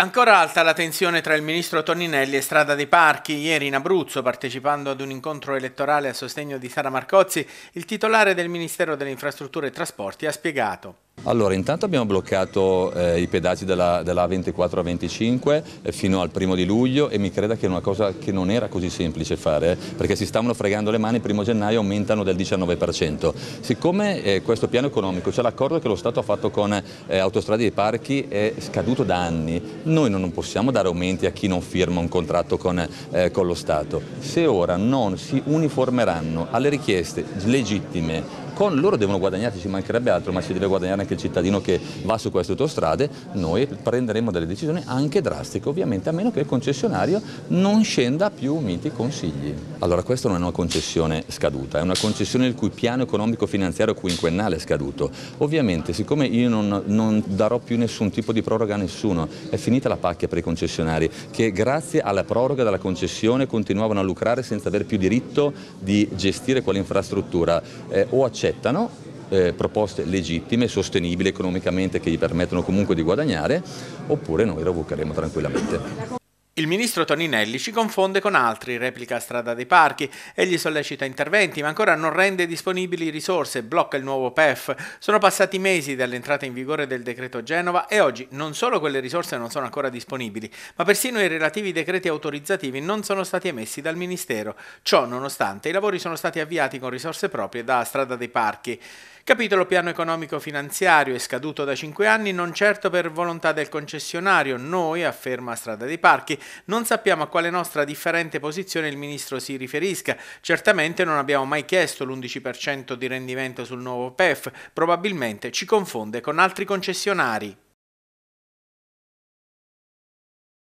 Ancora alta la tensione tra il ministro Toninelli e Strada dei Parchi. Ieri in Abruzzo, partecipando ad un incontro elettorale a sostegno di Sara Marcozzi, il titolare del Ministero delle Infrastrutture e Trasporti ha spiegato. Allora, intanto abbiamo bloccato eh, i pedaggi della, della 24 a 25 eh, fino al primo di luglio e mi creda che è una cosa che non era così semplice fare, eh, perché si stavano fregando le mani, il primo gennaio aumentano del 19%. Siccome eh, questo piano economico, cioè l'accordo che lo Stato ha fatto con eh, Autostrade e Parchi è scaduto da anni, noi non possiamo dare aumenti a chi non firma un contratto con, eh, con lo Stato. Se ora non si uniformeranno alle richieste legittime con loro devono guadagnarci, ci mancherebbe altro, ma ci deve guadagnare anche il cittadino che va su queste autostrade, noi prenderemo delle decisioni anche drastiche, ovviamente a meno che il concessionario non scenda più miti consigli. Allora questa non è una concessione scaduta, è una concessione il cui piano economico finanziario quinquennale è scaduto. Ovviamente siccome io non, non darò più nessun tipo di proroga a nessuno, è finita la pacchia per i concessionari che grazie alla proroga della concessione continuavano a lucrare senza avere più diritto di gestire quell'infrastruttura eh, o accettano eh, proposte legittime, sostenibili economicamente che gli permettono comunque di guadagnare oppure noi revocheremo tranquillamente. Il ministro Toninelli ci confonde con altri, replica Strada dei Parchi, egli sollecita interventi ma ancora non rende disponibili risorse, blocca il nuovo PEF. Sono passati mesi dall'entrata in vigore del decreto Genova e oggi non solo quelle risorse non sono ancora disponibili, ma persino i relativi decreti autorizzativi non sono stati emessi dal Ministero. Ciò nonostante i lavori sono stati avviati con risorse proprie da Strada dei Parchi. Capitolo piano economico finanziario è scaduto da 5 anni non certo per volontà del concessionario, noi, afferma Strada dei Parchi, non sappiamo a quale nostra differente posizione il ministro si riferisca. Certamente non abbiamo mai chiesto l'11% di rendimento sul nuovo PEF, probabilmente ci confonde con altri concessionari.